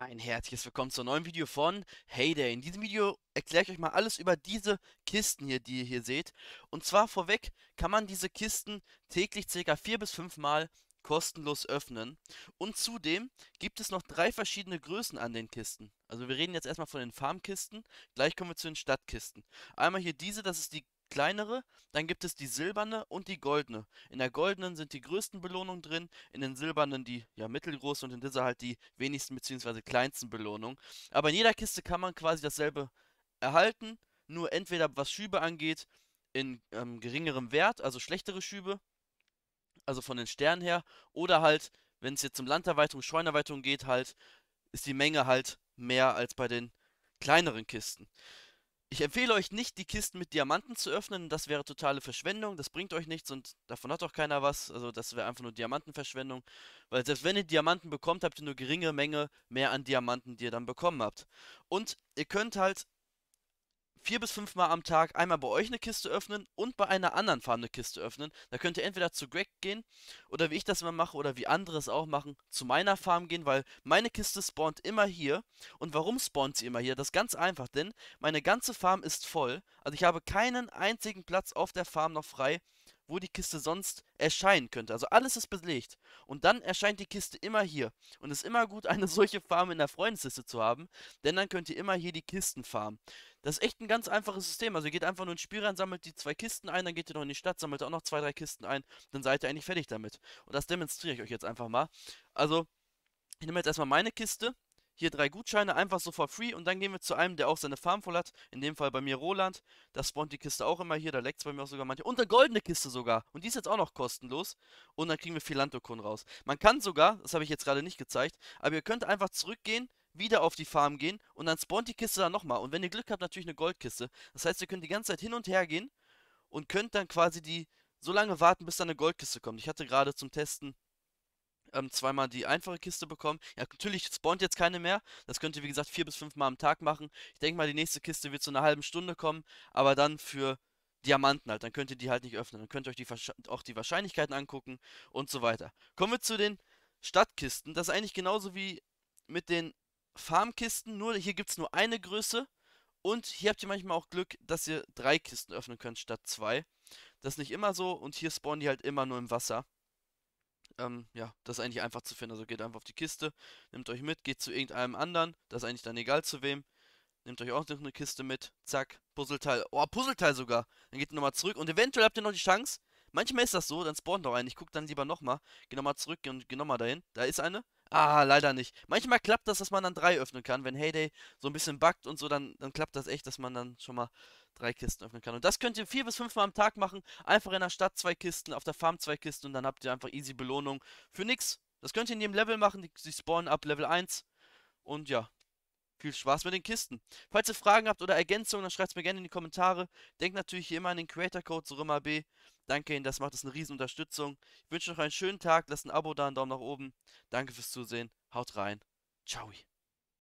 Ein herzliches Willkommen zu einem neuen Video von Heyday. In diesem Video erkläre ich euch mal alles über diese Kisten hier, die ihr hier seht. Und zwar vorweg kann man diese Kisten täglich ca. 4 bis 5 Mal kostenlos öffnen. Und zudem gibt es noch drei verschiedene Größen an den Kisten. Also wir reden jetzt erstmal von den Farmkisten, gleich kommen wir zu den Stadtkisten. Einmal hier diese, das ist die kleinere, dann gibt es die silberne und die goldene. In der goldenen sind die größten Belohnungen drin, in den silbernen die ja, mittelgroßen und in dieser halt die wenigsten bzw. kleinsten Belohnungen. Aber in jeder Kiste kann man quasi dasselbe erhalten, nur entweder was Schübe angeht, in ähm, geringerem Wert, also schlechtere Schübe, also von den Sternen her, oder halt, wenn es jetzt um Landerweiterung, Scheunerweiterung geht, halt, ist die Menge halt mehr als bei den kleineren Kisten. Ich empfehle euch nicht, die Kisten mit Diamanten zu öffnen. Das wäre totale Verschwendung. Das bringt euch nichts und davon hat auch keiner was. Also das wäre einfach nur Diamantenverschwendung. Weil selbst wenn ihr Diamanten bekommt, habt ihr nur geringe Menge mehr an Diamanten, die ihr dann bekommen habt. Und ihr könnt halt vier bis fünf Mal am Tag einmal bei euch eine Kiste öffnen und bei einer anderen Farm eine Kiste öffnen. Da könnt ihr entweder zu Greg gehen oder wie ich das immer mache oder wie andere es auch machen, zu meiner Farm gehen, weil meine Kiste spawnt immer hier. Und warum spawnt sie immer hier? Das ist ganz einfach, denn meine ganze Farm ist voll. Also ich habe keinen einzigen Platz auf der Farm noch frei, wo die Kiste sonst erscheinen könnte. Also alles ist belegt. Und dann erscheint die Kiste immer hier. Und es ist immer gut, eine solche Farm in der Freundesliste zu haben, denn dann könnt ihr immer hier die Kisten farmen. Das ist echt ein ganz einfaches System. Also ihr geht einfach nur ins Spiel rein, sammelt die zwei Kisten ein, dann geht ihr noch in die Stadt, sammelt auch noch zwei, drei Kisten ein, dann seid ihr eigentlich fertig damit. Und das demonstriere ich euch jetzt einfach mal. Also, ich nehme jetzt erstmal meine Kiste, hier drei Gutscheine, einfach so for free und dann gehen wir zu einem, der auch seine Farm voll hat, in dem Fall bei mir Roland, Da spawnt die Kiste auch immer hier, da leckt es bei mir auch sogar manche und eine goldene Kiste sogar und die ist jetzt auch noch kostenlos und dann kriegen wir Philantokon raus. Man kann sogar, das habe ich jetzt gerade nicht gezeigt, aber ihr könnt einfach zurückgehen wieder auf die Farm gehen und dann spawnt die Kiste dann nochmal. Und wenn ihr Glück habt, natürlich eine Goldkiste. Das heißt, ihr könnt die ganze Zeit hin und her gehen und könnt dann quasi die so lange warten, bis da eine Goldkiste kommt. Ich hatte gerade zum Testen ähm, zweimal die einfache Kiste bekommen. Ja, natürlich spawnt jetzt keine mehr. Das könnt ihr, wie gesagt, vier bis fünf Mal am Tag machen. Ich denke mal, die nächste Kiste wird zu einer halben Stunde kommen, aber dann für Diamanten halt. Dann könnt ihr die halt nicht öffnen. Dann könnt ihr euch die, auch die Wahrscheinlichkeiten angucken und so weiter. Kommen wir zu den Stadtkisten. Das ist eigentlich genauso wie mit den Farmkisten, nur hier gibt es nur eine Größe. Und hier habt ihr manchmal auch Glück, dass ihr drei Kisten öffnen könnt statt zwei. Das ist nicht immer so und hier spawnen die halt immer nur im Wasser. Ähm, ja, das ist eigentlich einfach zu finden. Also geht einfach auf die Kiste, nehmt euch mit, geht zu irgendeinem anderen. Das ist eigentlich dann egal zu wem. Nehmt euch auch noch eine Kiste mit. Zack, Puzzleteil. Oh, Puzzleteil sogar. Dann geht ihr nochmal zurück und eventuell habt ihr noch die Chance. Manchmal ist das so, dann spawnt noch einen. Ich guck dann lieber nochmal. Geh nochmal zurück und geh nochmal dahin. Da ist eine. Ah, leider nicht. Manchmal klappt das, dass man dann drei öffnen kann. Wenn Heyday so ein bisschen backt und so, dann, dann klappt das echt, dass man dann schon mal drei Kisten öffnen kann. Und das könnt ihr vier bis fünfmal am Tag machen. Einfach in der Stadt zwei Kisten, auf der Farm zwei Kisten und dann habt ihr einfach easy Belohnung für nix. Das könnt ihr in jedem Level machen. Die, die spawnen ab Level 1. Und ja, viel Spaß mit den Kisten. Falls ihr Fragen habt oder Ergänzungen, dann schreibt es mir gerne in die Kommentare. Denkt natürlich hier immer an den Creator Code zu Römer B. Danke Ihnen, das macht es eine riesen Unterstützung. Ich wünsche euch einen schönen Tag, lasst ein Abo da, einen Daumen nach oben. Danke fürs Zusehen, haut rein. Ciao.